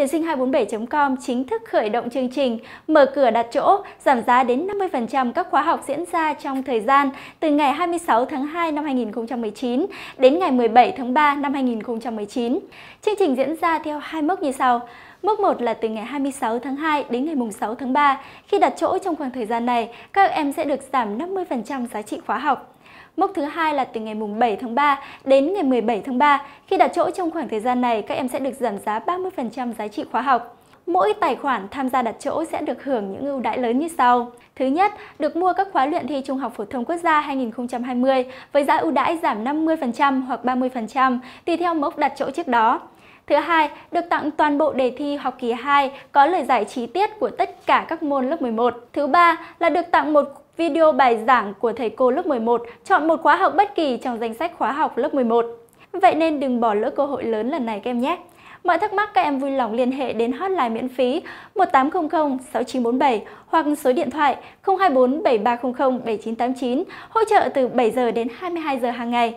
Tuyển sinh 247.com chính thức khởi động chương trình mở cửa đặt chỗ, giảm giá đến 50% các khóa học diễn ra trong thời gian từ ngày 26 tháng 2 năm 2019 đến ngày 17 tháng 3 năm 2019. Chương trình diễn ra theo hai mốc như sau. Mức 1 là từ ngày 26 tháng 2 đến ngày 6 tháng 3. Khi đặt chỗ trong khoảng thời gian này, các em sẽ được giảm 50% giá trị khóa học. Mốc thứ hai là từ ngày mùng 7 tháng 3 đến ngày 17 tháng 3. Khi đặt chỗ trong khoảng thời gian này, các em sẽ được giảm giá 30% giá trị khóa học. Mỗi tài khoản tham gia đặt chỗ sẽ được hưởng những ưu đãi lớn như sau. Thứ nhất, được mua các khóa luyện thi Trung học phổ thông quốc gia 2020 với giá ưu đãi giảm 50% hoặc 30% tùy theo mốc đặt chỗ trước đó. Thứ hai, được tặng toàn bộ đề thi học kỳ 2 có lời giải chi tiết của tất cả các môn lớp 11. Thứ ba là được tặng một video bài giảng của thầy cô lớp 11, chọn một khóa học bất kỳ trong danh sách khóa học lớp 11. Vậy nên đừng bỏ lỡ cơ hội lớn lần này các em nhé. Mọi thắc mắc các em vui lòng liên hệ đến hotline miễn phí 1800 6947 hoặc số điện thoại 024 7300 7989, hỗ trợ từ 7 giờ đến 22 giờ hàng ngày.